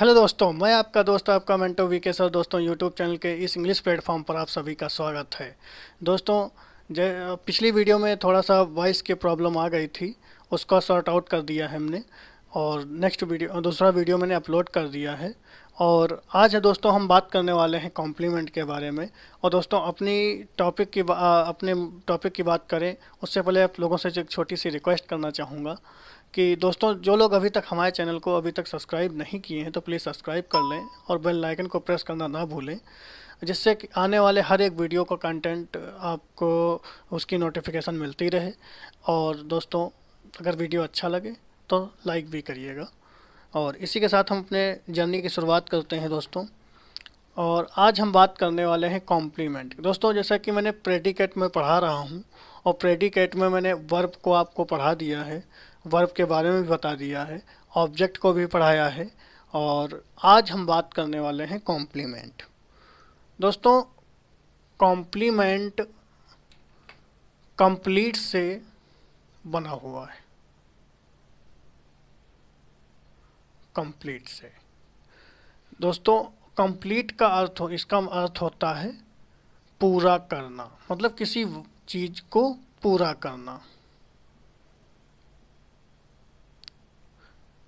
hello दोस्तों मैं आपका दोस्त आपका मेंटो के सर दोस्तों यूट्यूब चैनल के इस इंग्लिश प्लेटफॉर्म पर आप सभी का स्वागत है दोस्तों पिछली वीडियो में थोड़ा सा वॉइस की प्रॉब्लम आ गई थी उसका सॉर्ट आउट कर दिया है हमने और नेक्स्ट वीडियो दूसरा वीडियो मैंने अपलोड कर दिया है और आज है दोस्तों हम बात करने वाले हैं कॉम्प्लीमेंट के बारे में और दोस्तों अपनी टॉपिक की अपने टॉपिक की बात करें उससे पहले आप लोगों से एक छोटी सी रिक्वेस्ट करना चाहूँगा कि दोस्तों जो लोग अभी तक हमारे चैनल को अभी तक सब्सक्राइब नहीं किए हैं तो प्लीज़ सब्सक्राइब कर लें और बेल लाइकन को प्रेस करना ना भूलें जिससे कि आने वाले हर एक वीडियो का कंटेंट आपको उसकी नोटिफिकेशन मिलती रहे और दोस्तों अगर वीडियो अच्छा लगे तो लाइक भी करिएगा और इसी के साथ हम अपने जर्नी की शुरुआत करते हैं दोस्तों और आज हम बात करने वाले हैं कॉम्प्लीमेंट दोस्तों जैसा कि मैंने प्रेडिकेट में पढ़ा रहा हूँ और प्रेडिकेट में मैंने वर्ब को आपको पढ़ा दिया है वर्ब के बारे में भी बता दिया है ऑब्जेक्ट को भी पढ़ाया है और आज हम बात करने वाले हैं कॉम्प्लीमेंट दोस्तों कॉम्प्लीमेंट कंप्लीट से बना हुआ है कंप्लीट से दोस्तों कंप्लीट का अर्थ हो इसका अर्थ होता है पूरा करना मतलब किसी चीज़ को पूरा करना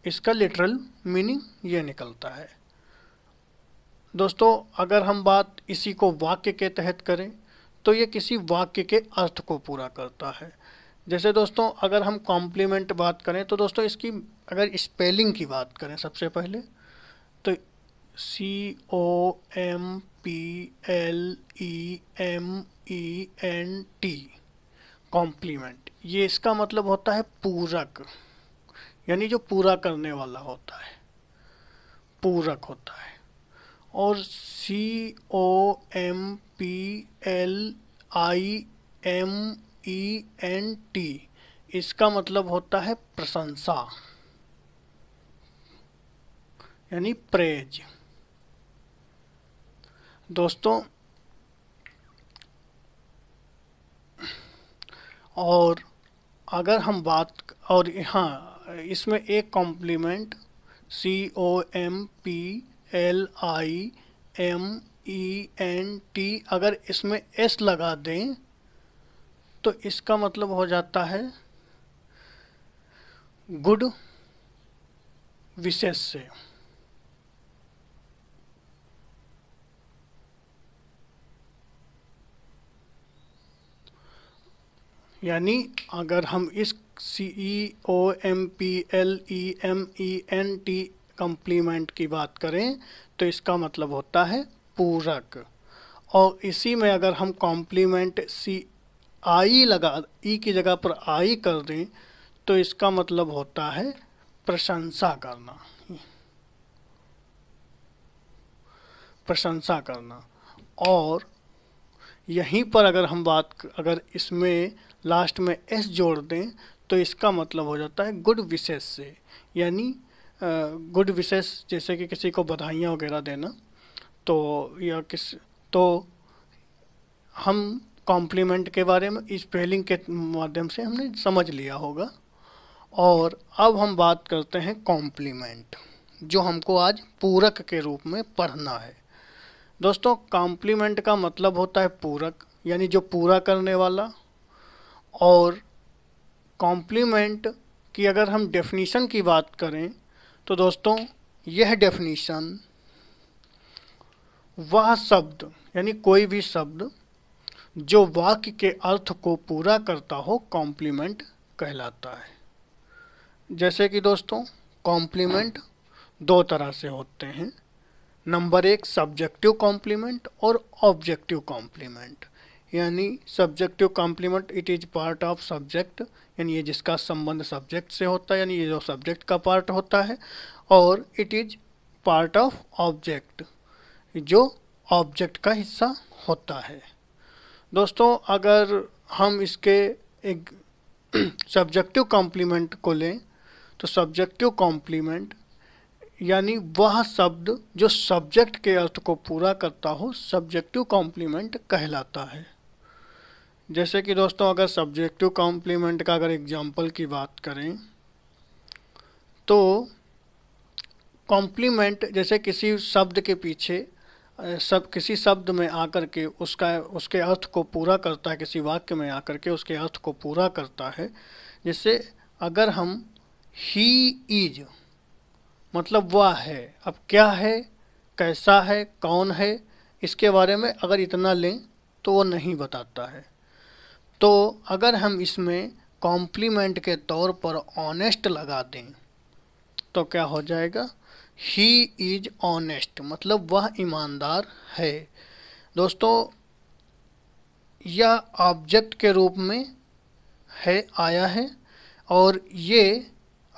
इसका लिटरल मीनिंग ये निकलता है दोस्तों अगर हम बात इसी को वाक्य के तहत करें तो ये किसी वाक्य के अर्थ को पूरा करता है जैसे दोस्तों अगर हम कॉम्प्लीमेंट बात करें तो दोस्तों इसकी अगर स्पेलिंग की बात करें सबसे पहले तो C O M P L E M E N T complement ये इसका मतलब होता है पूरक यानी जो पूरा करने वाला होता है पूरक होता है और C O M P L I M E N T इसका मतलब होता है प्रशंसा यानी प्रेज दोस्तों और अगर हम बात और हाँ इसमें एक complement C O M P L I M E N T अगर इसमें एस लगा दें तो इसका मतलब हो जाता है गुड विशेष से यानी अगर हम इस C E O M P L E M E N T complement की बात करें तो इसका मतलब होता है पूरक और इसी में अगर हम कॉम्प्लीमेंट सी आई लगा ई e की जगह पर आई कर दें तो इसका मतलब होता है प्रशंसा करना प्रशंसा करना और यहीं पर अगर हम बात अगर इसमें लास्ट में एस जोड़ दें तो इसका मतलब हो जाता है गुड विशेष से यानी गुड विशेष जैसे कि किसी को बधाइयाँ वगैरह देना तो या किस तो हम कॉम्प्लीमेंट के बारे में इस स्पेलिंग के माध्यम से हमने समझ लिया होगा और अब हम बात करते हैं कॉम्प्लीमेंट जो हमको आज पूरक के रूप में पढ़ना है दोस्तों कॉम्प्लीमेंट का मतलब होता है पूरक यानी जो पूरा करने वाला और कॉम्प्लीमेंट की अगर हम डेफिनीशन की बात करें तो दोस्तों यह डेफिनीशन वह शब्द यानी कोई भी शब्द जो वाक्य के अर्थ को पूरा करता हो कॉम्प्लीमेंट कहलाता है जैसे कि दोस्तों कॉम्प्लीमेंट दो तरह से होते हैं नंबर एक सब्जेक्टिव कॉम्प्लीमेंट और ऑब्जेक्टिव कॉम्प्लीमेंट यानी subjective complement it is part of subject यानी ये जिसका संबंध सब्जेक्ट से होता है यानी ये जो सब्जेक्ट का पार्ट होता है और it is part of object जो ऑब्जेक्ट का हिस्सा होता है दोस्तों अगर हम इसके एक सब्जेक्टिव कॉम्प्लीमेंट को लें तो सब्जेक्टिव कॉम्प्लीमेंट यानी वह शब्द जो सब्जेक्ट के अर्थ को पूरा करता हो सब्जेक्टिव कॉम्प्लीमेंट कहलाता है जैसे कि दोस्तों अगर सब्जेक्टिव कॉम्प्लीमेंट का अगर एग्जांपल की बात करें तो कॉम्प्लीमेंट जैसे किसी शब्द के पीछे सब किसी शब्द में आकर के उसका उसके अर्थ को पूरा करता है किसी वाक्य में आकर के उसके अर्थ को पूरा करता है जैसे अगर हम ही इज मतलब वह है अब क्या है कैसा है कौन है इसके बारे में अगर इतना लें तो वो नहीं बताता है तो अगर हम इसमें कॉम्प्लीमेंट के तौर पर ऑनेस्ट लगा दें तो क्या हो जाएगा ही इज़ ऑनेस्ट मतलब वह ईमानदार है दोस्तों यह ऑब्जेक्ट के रूप में है आया है और ये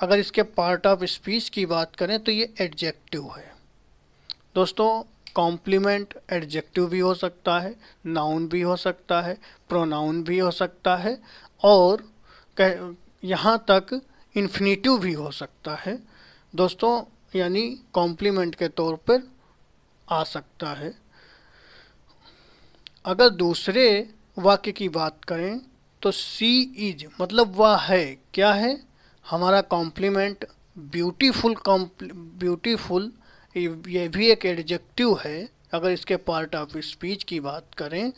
अगर इसके पार्ट ऑफ स्पीच की बात करें तो ये एडजेक्टिव है दोस्तों कॉम्प्लीमेंट एडजेक्टिव भी हो सकता है नाउन भी हो सकता है प्रोनाउन भी हो सकता है और यहाँ तक इन्फिनीटिव भी हो सकता है दोस्तों यानी कॉम्प्लीमेंट के तौर पर आ सकता है अगर दूसरे वाक्य की बात करें तो सी इज मतलब वह है क्या है हमारा कॉम्प्लीमेंट ब्यूटीफुल कॉम्प ब्यूटीफुल ये भी एक एडजेक्टिव है अगर इसके पार्ट ऑफ स्पीच की बात करें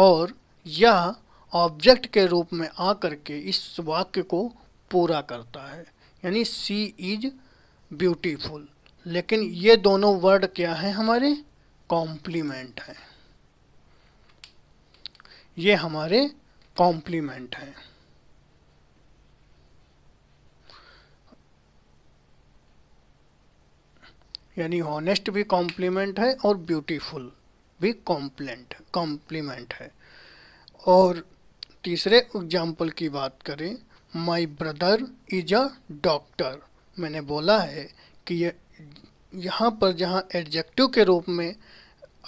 और यह ऑब्जेक्ट के रूप में आ करके इस वाक्य को पूरा करता है यानी सी इज ब्यूटीफुल लेकिन ये दोनों वर्ड क्या हैं हमारे कॉम्प्लीमेंट हैं ये हमारे कॉम्प्लीमेंट हैं यानी हॉनेस्ट भी कॉम्प्लीमेंट है और ब्यूटीफुल भी कॉम्प्लेंट कॉम्प्लीमेंट है और तीसरे एग्जाम्पल की बात करें my brother is a doctor मैंने बोला है कि ये यहाँ पर जहाँ एडजेक्टिव के रूप में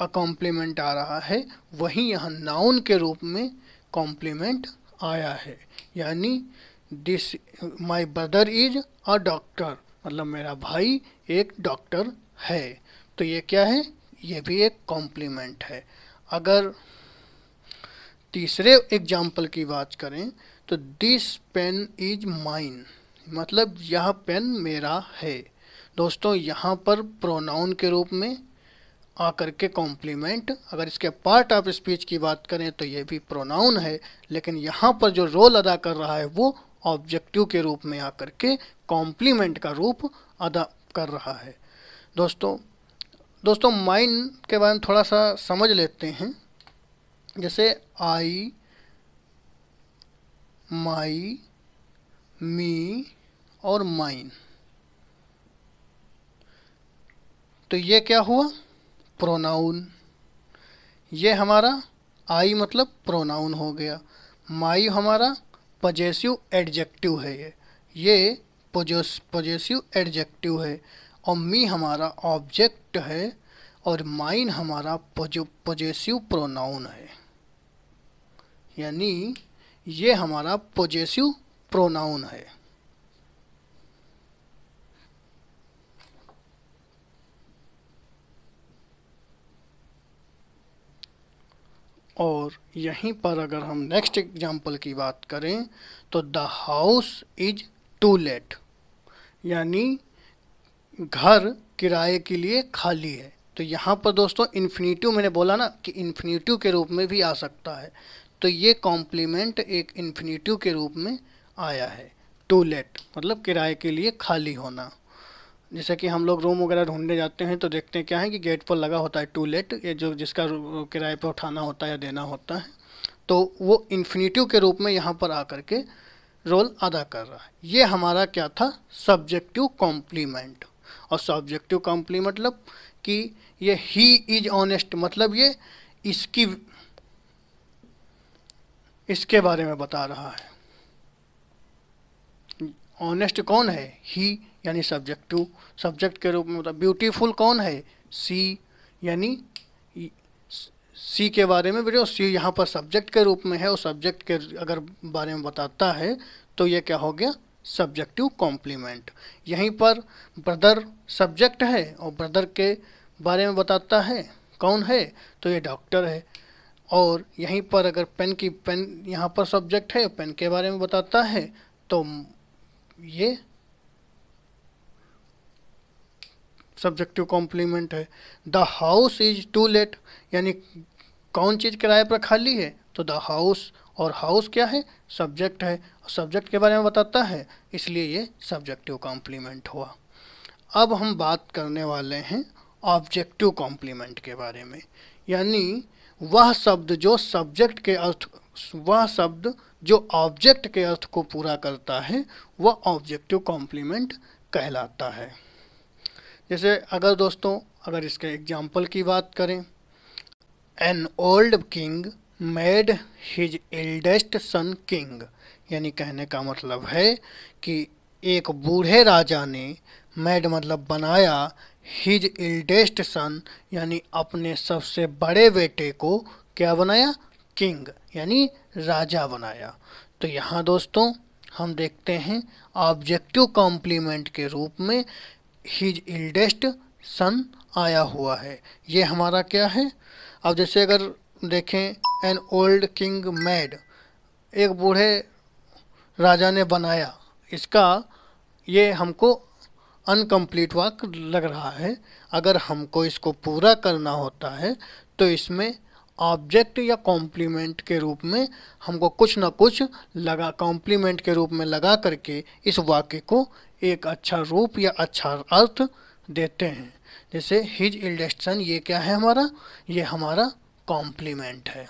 अ कॉम्प्लीमेंट आ रहा है वहीं यहाँ नाउन के रूप में कॉम्प्लीमेंट आया है यानी this my brother is a doctor मतलब मेरा भाई एक डॉक्टर है तो ये क्या है ये भी एक कॉम्प्लीमेंट है अगर तीसरे एग्जाम्पल की बात करें तो दिस पेन इज माइन मतलब यह पेन मेरा है दोस्तों यहाँ पर प्रोनाउन के रूप में आकर के कॉम्प्लीमेंट अगर इसके पार्ट ऑफ स्पीच की बात करें तो ये भी प्रोनाउन है लेकिन यहाँ पर जो रोल अदा कर रहा है वो ऑब्जेक्टिव के रूप में आकर के कॉम्प्लीमेंट का रूप अदा कर रहा है दोस्तों दोस्तों माइन के बारे में थोड़ा सा समझ लेते हैं जैसे आई माई मी और माइन तो ये क्या हुआ प्रोनाउन ये हमारा आई मतलब प्रोनाउन हो गया माई हमारा पोजेसिव एडजेक्टिव है ये ये पोजेसिव एडजेक्टिव है और मी हमारा ऑब्जेक्ट है और माइन हमारा पोजेसिव प्रोनाउन है यानी ये हमारा पोजेसिव प्रोनाउन है और यहीं पर अगर हम नेक्स्ट एग्जाम्पल की बात करें तो the house is to let यानी घर किराए के लिए खाली है तो यहाँ पर दोस्तों इन्फिनीटिव मैंने बोला ना कि इन्फिनीटिव के रूप में भी आ सकता है तो ये कॉम्प्लीमेंट एक इन्फिनीटिव के रूप में आया है टू लेट मतलब किराए के लिए खाली होना जैसे कि हम लोग रूम वगैरह ढूंढने जाते हैं तो देखते हैं क्या है कि गेट पर लगा होता है टू लेट ये जो जिसका किराए पर उठाना होता है या देना होता है तो वो इन्फिनीटिव के रूप में यहाँ पर आकर के रोल अदा कर रहा है ये हमारा क्या था सब्जेक्टिव कॉम्प्लीमेंट और सब्जेक्टिव कॉम्प्लीमेंट मतलब कि ये ही इज ऑनेस्ट मतलब ये इसकी इसके बारे में बता रहा है ऑनेस्ट कौन है ही यानी सब्जेक्ट टू सब्जेक्ट के रूप में मतलब ब्यूटीफुल कौन है सी यानी सी के बारे में बेटे सी यहाँ पर सब्जेक्ट के रूप में है और सब्जेक्ट के अगर बारे में बताता है तो ये क्या हो गया सब्जेक्टिव कॉम्प्लीमेंट यहीं पर ब्रदर सब्जेक्ट है और ब्रदर के बारे में बताता है कौन है तो ये डॉक्टर है और यहीं पर अगर पेन की पेन यहाँ पर सब्जेक्ट है पेन के बारे में बताता है तो ये सब्जेक्टिव कॉम्प्लीमेंट है the house is to let यानी कौन चीज़ किराए पर खाली है तो द हाउस और हाउस क्या है सब्जेक्ट है सब्जेक्ट के बारे में बताता है इसलिए ये सब्जेक्टिव कॉम्प्लीमेंट हुआ अब हम बात करने वाले हैं ऑब्जेक्टिव कॉम्प्लीमेंट के बारे में यानी वह शब्द जो सब्जेक्ट के अर्थ वह शब्द जो ऑब्जेक्ट के अर्थ को पूरा करता है वह ऑब्जेक्टिव कॉम्प्लीमेंट कहलाता है जैसे अगर दोस्तों अगर इसके एग्जाम्पल की बात करें an old king made his eldest son king यानी कहने का मतलब है कि एक बूढ़े राजा ने मेड मतलब बनाया हिज एल्डेस्ट सन यानी अपने सबसे बड़े बेटे को क्या बनाया किंग यानी राजा बनाया तो यहाँ दोस्तों हम देखते हैं ऑब्जेक्टिव कॉम्प्लीमेंट के रूप में हीज इल्डेस्ट सन आया हुआ है ये हमारा क्या है अब जैसे अगर देखें एन ओल्ड किंग मैड एक बूढ़े राजा ने बनाया इसका ये हमको अनकम्प्लीट वाक लग रहा है अगर हमको इसको पूरा करना होता है तो इसमें ऑब्जेक्ट या कॉम्प्लीमेंट के रूप में हमको कुछ ना कुछ लगा कॉम्प्लीमेंट के रूप में लगा करके इस वाक्य को एक अच्छा रूप या अच्छा अर्थ देते हैं जैसे हिज इल्डस्ट्रन ये क्या है हमारा ये हमारा कॉम्प्लीमेंट है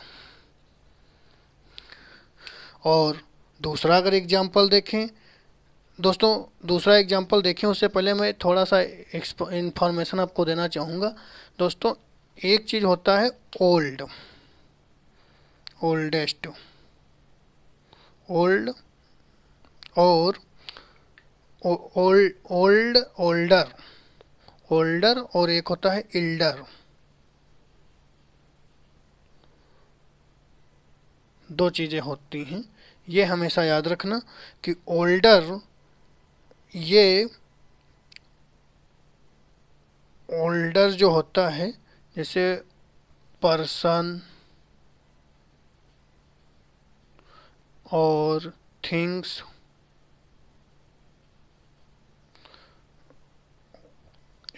और दूसरा अगर एग्जाम्पल देखें दोस्तों दूसरा एग्जाम्पल देखें उससे पहले मैं थोड़ा सा इन्फॉर्मेशन आपको देना चाहूँगा दोस्तों एक चीज़ होता है ओल्ड ओल्डेस्ट ओल्ड और ओल्ड ओल्ड ओल्डर ओल्डर और एक होता है इल्डर दो चीज़ें होती हैं ये हमेशा याद रखना कि ओल्डर ये ओल्डर जो होता है जैसे पर्सन और थिंग्स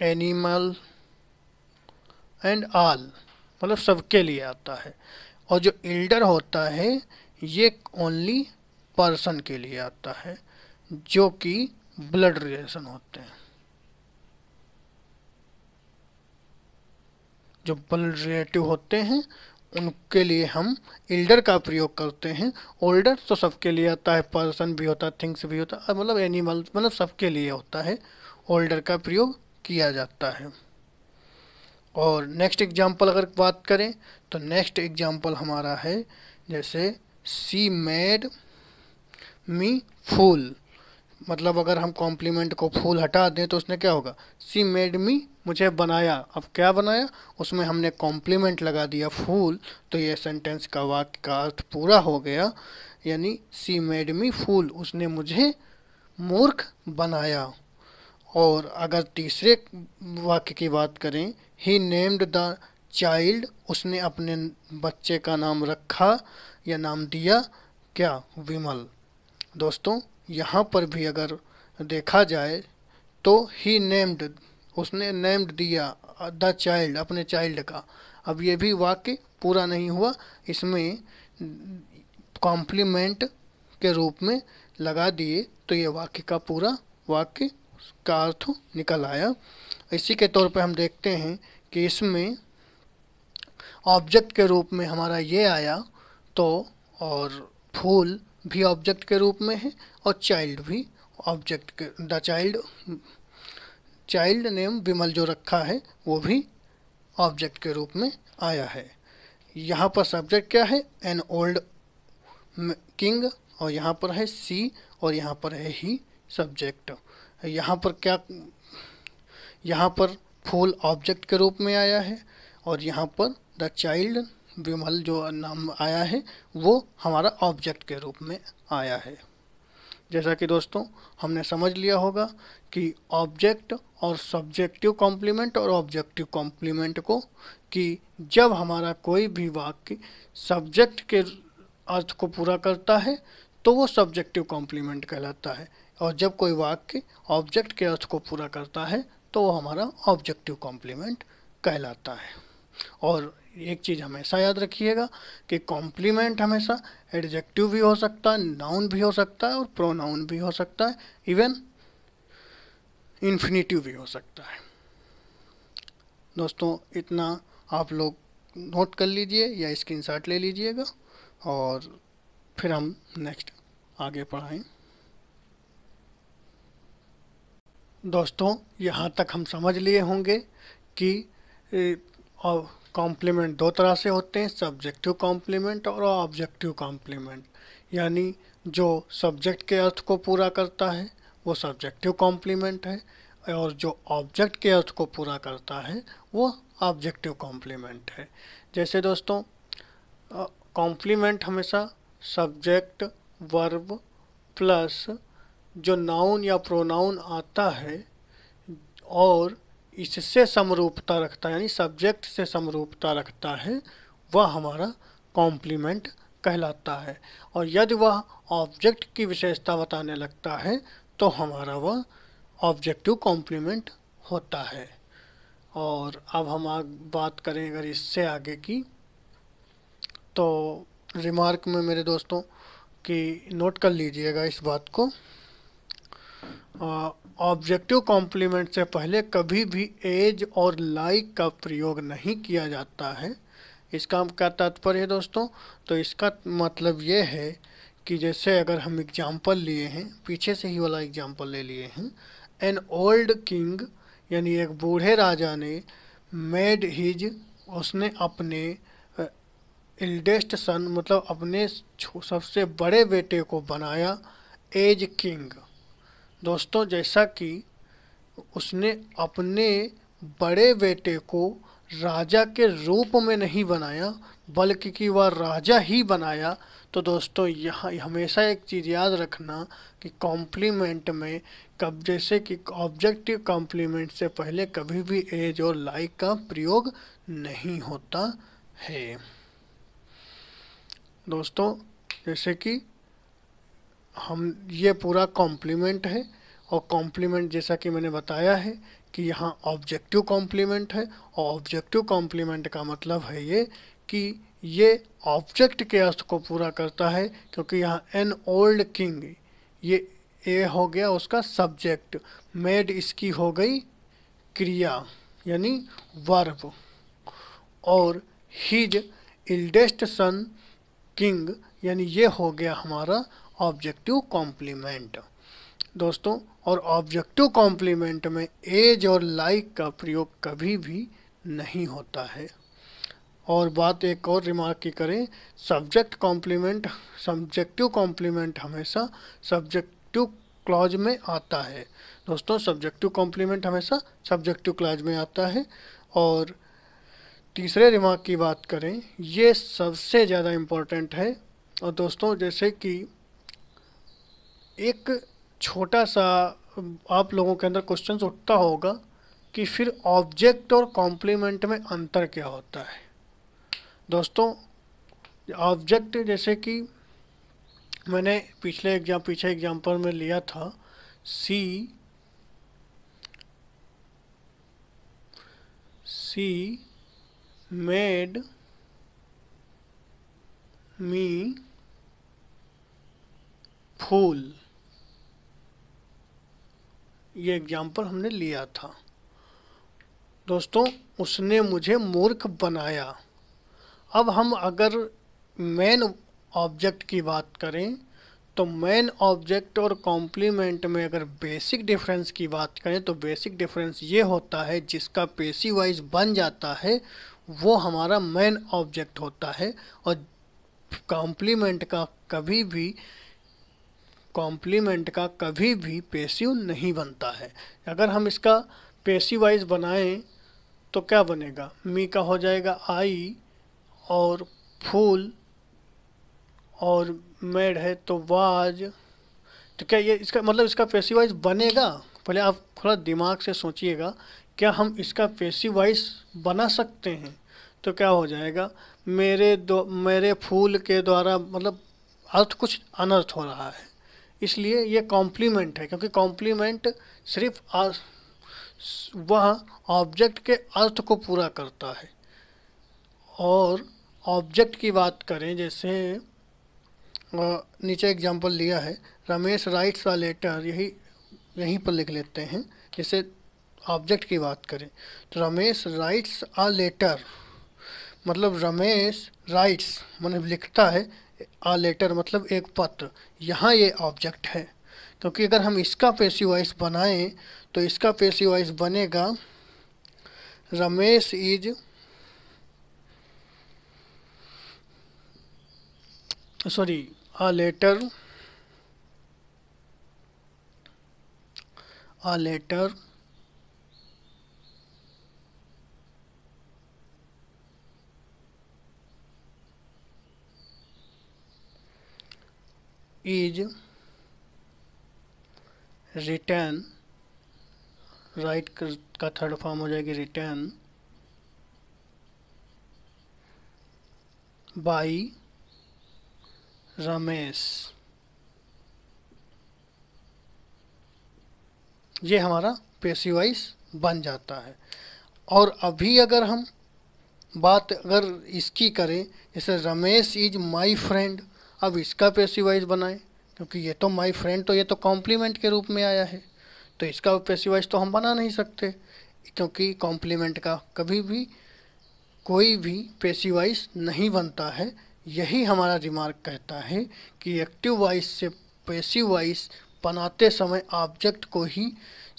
एनिमल एंड आल मतलब सबके लिए आता है और जो एल्डर होता है ये ओनली पर्सन के लिए आता है जो कि ब्लड रिलेशन होते हैं जो ब्लड रिलेटिव होते हैं उनके लिए हम एल्डर का प्रयोग करते हैं ओल्डर तो सबके लिए आता है पर्सन भी होता है थिंग्स भी होता है मतलब एनिमल मतलब सबके लिए होता है ओल्डर का प्रयोग किया जाता है और नेक्स्ट एग्जाम्पल अगर बात करें तो नेक्स्ट एग्जाम्पल हमारा है जैसे सी मेड मी फूल मतलब अगर हम कॉम्प्लीमेंट को फूल हटा दें तो उसने क्या होगा सी मेड मी मुझे बनाया अब क्या बनाया उसमें हमने कॉम्प्लीमेंट लगा दिया फूल तो ये सेंटेंस का वाक्य का अर्थ पूरा हो गया यानी सी मेड मी फूल उसने मुझे मूर्ख बनाया और अगर तीसरे वाक्य की बात करें ही नेम्ड द चाइल्ड उसने अपने बच्चे का नाम रखा या नाम दिया क्या विमल दोस्तों यहाँ पर भी अगर देखा जाए तो ही नेम्ड उसने नेम्ड दिया द चाइल्ड अपने चाइल्ड का अब ये भी वाक्य पूरा नहीं हुआ इसमें कॉम्प्लीमेंट के रूप में लगा दिए तो ये वाक्य का पूरा वाक्य का अर्थ निकल आया इसी के तौर पर हम देखते हैं कि इसमें ऑब्जेक्ट के रूप में हमारा ये आया तो और फूल भी ऑब्जेक्ट के रूप में है और चाइल्ड भी ऑब्जेक्ट के the child child name Vimal जो रखा है वो भी ऑब्जेक्ट के रूप में आया है यहाँ पर सब्जेक्ट क्या है एन ओल्ड किंग और यहाँ पर है सी और यहाँ पर है ही सब्जेक्ट यहाँ पर क्या यहाँ पर फूल ऑब्जेक्ट के रूप में आया है और यहाँ पर द चाइल्ड विमल जो नाम आया है वो हमारा ऑब्जेक्ट के रूप में आया है जैसा कि दोस्तों हमने समझ लिया होगा कि ऑब्जेक्ट और सब्जेक्टिव कॉम्प्लीमेंट और ऑब्जेक्टिव कॉम्प्लीमेंट को कि जब हमारा कोई भी वाक्य सब्जेक्ट के अर्थ को पूरा करता है तो वो सब्जेक्टिव कॉम्प्लीमेंट कहलाता है और जब कोई वाक्य ऑब्जेक्ट के अर्थ को पूरा करता है तो वो हमारा ऑब्जेक्टिव कॉम्प्लीमेंट कहलाता है और एक चीज़ हमेशा याद रखिएगा कि कॉम्प्लीमेंट हमेशा एडजेक्टिव भी हो सकता है नाउन भी हो सकता है और प्रोनाउन भी हो सकता है इवन इन्फिनेटिव भी हो सकता है दोस्तों इतना आप लोग नोट कर लीजिए या स्क्रीनशॉट ले लीजिएगा और फिर हम नेक्स्ट आगे पढ़ाएँ दोस्तों यहाँ तक हम समझ लिए होंगे कि कॉम्प्लीमेंट दो तरह से होते हैं सब्जेक्टिव कॉम्प्लीमेंट और ऑब्जेक्टिव कॉम्प्लीमेंट यानी जो सब्जेक्ट के अर्थ को पूरा करता है वो सब्जेक्टिव कॉम्प्लीमेंट है और जो ऑब्जेक्ट के अर्थ को पूरा करता है वो ऑब्जेक्टिव कॉम्प्लीमेंट है जैसे दोस्तों कॉम्प्लीमेंट हमेशा सब्जेक्ट वर्ब प्लस जो नाउन या प्रोनाउन आता है और इससे समरूपता रखता है यानी सब्जेक्ट से समरूपता रखता है वह हमारा कॉम्प्लीमेंट कहलाता है और यदि वह ऑब्जेक्ट की विशेषता बताने लगता है तो हमारा वह ऑब्जेक्टिव कॉम्प्लीमेंट होता है और अब हम आग बात करें अगर इससे आगे की तो रिमार्क में मेरे दोस्तों कि नोट कर लीजिएगा इस बात को ऑब्जेक्टिव कॉम्प्लीमेंट से पहले कभी भी एज और लाइक का प्रयोग नहीं किया जाता है इसका क्या तात्पर्य है दोस्तों तो इसका मतलब ये है कि जैसे अगर हम एग्जाम्पल लिए हैं पीछे से ही वाला एग्जाम्पल ले लिए हैं एन ओल्ड किंग यानी एक बूढ़े राजा ने मेड हिज उसने अपने इल्डेस्ट सन मतलब अपने सबसे बड़े बेटे को बनाया एज किंग दोस्तों जैसा कि उसने अपने बड़े बेटे को राजा के रूप में नहीं बनाया बल्कि कि वह राजा ही बनाया तो दोस्तों यहाँ हमेशा एक चीज़ याद रखना कि कॉम्प्लीमेंट में कब जैसे कि ऑब्जेक्टिव कॉम्प्लीमेंट से पहले कभी भी एज और लाइक का प्रयोग नहीं होता है दोस्तों जैसे कि हम ये पूरा कॉम्प्लीमेंट है और कॉम्प्लीमेंट जैसा कि मैंने बताया है कि यहाँ ऑब्जेक्टिव कॉम्प्लीमेंट है और ऑब्जेक्टिव कॉम्प्लीमेंट का मतलब है ये कि ये ऑब्जेक्ट के अर्थ को पूरा करता है क्योंकि यहाँ एन ओल्ड किंग ये ए हो गया उसका सब्जेक्ट मेड इसकी हो गई क्रिया यानी वर्ब और हिज इल्डेस्ट सन किंग यानी ये हो गया हमारा ऑब्जेक्टिव कॉम्प्लीमेंट दोस्तों और ऑब्जेक्टिव कॉम्प्लीमेंट में एज और लाइक का प्रयोग कभी भी नहीं होता है और बात एक और रिमार्क की करें सब्जेक्ट कॉम्प्लीमेंट सब्जेक्टिव कॉम्प्लीमेंट हमेशा सब्जेक्टिव क्लॉज में आता है दोस्तों सब्जेक्टिव कॉम्प्लीमेंट हमेशा सब्जेक्टिव क्लॉज में आता है और तीसरे रिमार्क की बात करें ये सबसे ज़्यादा इम्पोर्टेंट है और दोस्तों जैसे कि एक छोटा सा आप लोगों के अंदर क्वेश्चन उठता होगा कि फिर ऑब्जेक्ट और कॉम्प्लीमेंट में अंतर क्या होता है दोस्तों ऑब्जेक्ट जैसे कि मैंने पिछले एग्जाम पीछे एग्जाम्पल में लिया था सी सी मेड मी फूल ये एग्जाम्पल हमने लिया था दोस्तों उसने मुझे मूर्ख बनाया अब हम अगर मेन ऑब्जेक्ट की बात करें तो मेन ऑब्जेक्ट और कॉम्प्लीमेंट में अगर बेसिक डिफरेंस की बात करें तो बेसिक डिफरेंस ये होता है जिसका पेशी वाइज बन जाता है वो हमारा मेन ऑब्जेक्ट होता है और कॉम्प्लीमेंट का कभी भी कॉम्प्लीमेंट का कभी भी पेसिव नहीं बनता है अगर हम इसका पेशी वाइज बनाएं तो क्या बनेगा मी का हो जाएगा आई और फूल और मेड है तो वाज तो क्या ये इसका मतलब इसका पेशी वाइज बनेगा पहले आप थोड़ा दिमाग से सोचिएगा क्या हम इसका पेशी वाइज बना सकते हैं तो क्या हो जाएगा मेरे दो मेरे फूल के द्वारा मतलब अर्थ कुछ अनर्थ हो रहा है इसलिए ये कॉम्प्लीमेंट है क्योंकि कॉम्प्लीमेंट सिर्फ वह ऑब्जेक्ट के अर्थ को पूरा करता है और ऑब्जेक्ट की बात करें जैसे नीचे एग्जांपल लिया है रमेश राइट्स का लेटर यही यहीं पर लिख लेते हैं जैसे ऑब्जेक्ट की बात करें तो रमेश राइट्स आ लेटर मतलब रमेश राइट्स मतलब लिखता है आ लेटर मतलब एक पत्र यहाँ ये ऑब्जेक्ट है क्योंकि अगर हम इसका पेशी वाइस बनाएं तो इसका वाइस बनेगा Ramesh is sorry a letter a letter is return write का थर्ड फॉर्म हो जाएगी रिटर्न बाई रमेश ये हमारा पेशी वाइस बन जाता है और अभी अगर हम बात अगर इसकी करें जैसे रमेश इज माय फ्रेंड अब इसका पेशीवाइज़ बनाएं क्योंकि ये तो माय फ्रेंड तो ये तो कॉम्प्लीमेंट के रूप में आया है तो इसका पेशीवाइज़ तो हम बना नहीं सकते क्योंकि कॉम्प्लीमेंट का कभी भी कोई भी पेशीवाइज नहीं बनता है यही हमारा रिमार्क कहता है कि एक्टिव वाइज से पेसिव वाइस बनाते समय ऑब्जेक्ट को ही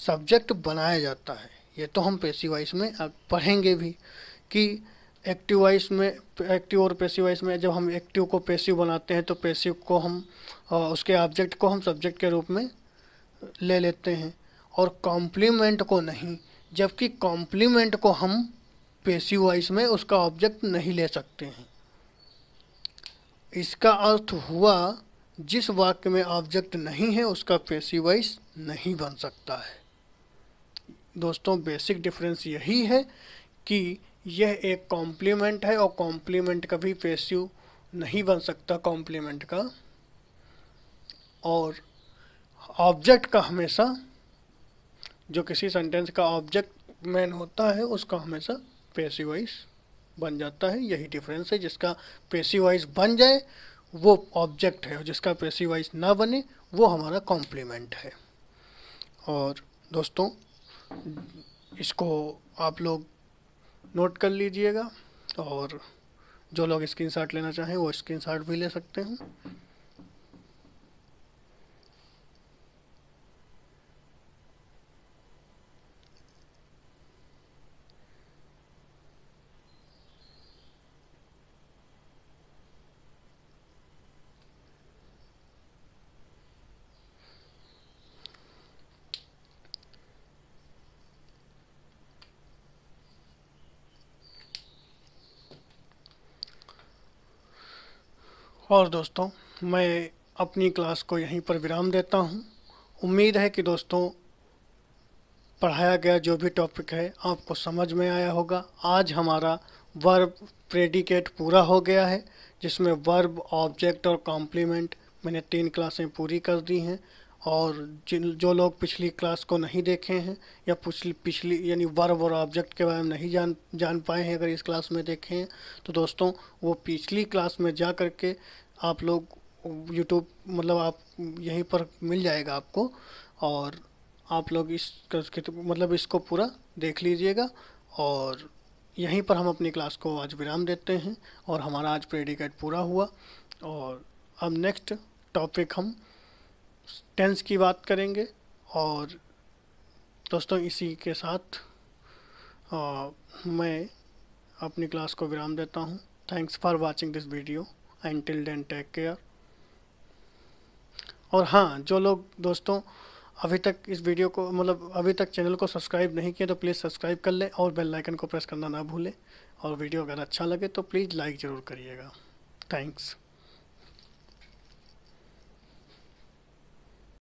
सब्जेक्ट बनाया जाता है ये तो हम पेशीवाइज़ में पढ़ेंगे भी कि एक्टिव वाइस में एक्टिव और पेसिव वाइस में जब हम एक्टिव को पेसिव बनाते हैं तो पेसिव को हम उसके ऑब्जेक्ट को हम सब्जेक्ट के रूप में ले लेते हैं और कॉम्प्लीमेंट को नहीं जबकि कॉम्प्लीमेंट को हम पेसिव वाइस में उसका ऑब्जेक्ट नहीं ले सकते हैं इसका अर्थ हुआ जिस वाक्य में ऑब्जेक्ट नहीं है उसका पेसिव वाइस नहीं बन सकता है दोस्तों बेसिक डिफरेंस यही है कि यह एक कॉम्प्लीमेंट है और कॉम्प्लीमेंट कभी पैसिव नहीं बन सकता कॉम्प्लीमेंट का और ऑब्जेक्ट का हमेशा जो किसी सेंटेंस का ऑब्जेक्ट मैन होता है उसका हमेशा वाइज बन जाता है यही डिफरेंस है जिसका वाइज बन जाए वो ऑब्जेक्ट है और जिसका वाइज ना बने वो हमारा कॉम्प्लीमेंट है और दोस्तों इसको आप लोग नोट कर लीजिएगा और जो लोग स्क्रीनशॉट लेना चाहें वो स्क्रीनशॉट भी ले सकते हैं और दोस्तों मैं अपनी क्लास को यहीं पर विराम देता हूँ उम्मीद है कि दोस्तों पढ़ाया गया जो भी टॉपिक है आपको समझ में आया होगा आज हमारा वर्ब प्रेडिकेट पूरा हो गया है जिसमें वर्ब ऑब्जेक्ट और कॉम्प्लीमेंट मैंने तीन क्लासें पूरी कर दी हैं और जिन जो लोग पिछली क्लास को नहीं देखे हैं या पिछली पिछली यानी वर्ब और ऑब्जेक्ट के बारे में नहीं जान जान पाए हैं अगर इस क्लास में देखे हैं तो दोस्तों वो पिछली क्लास में जा कर के आप लोग यूट्यूब मतलब आप यहीं पर मिल जाएगा आपको और आप लोग इस तो, मतलब इसको पूरा देख लीजिएगा और यहीं पर हम अपनी क्लास को आज विराम देते हैं और हमारा आज प्रेडिकेट पूरा हुआ और अब नेक्स्ट टॉपिक हम टेंस की बात करेंगे और दोस्तों इसी के साथ आ, मैं अपनी क्लास को विराम देता हूँ thanks for watching this video and till then take care और हाँ जो लोग दोस्तों अभी तक इस वीडियो को मतलब अभी तक चैनल को सब्सक्राइब नहीं किया तो प्लीज़ सब्सक्राइब कर लें और बेल आइकन को प्रेस करना ना भूलें और वीडियो अगर अच्छा लगे तो प्लीज़ लाइक ज़रूर करिएगा थैंक्स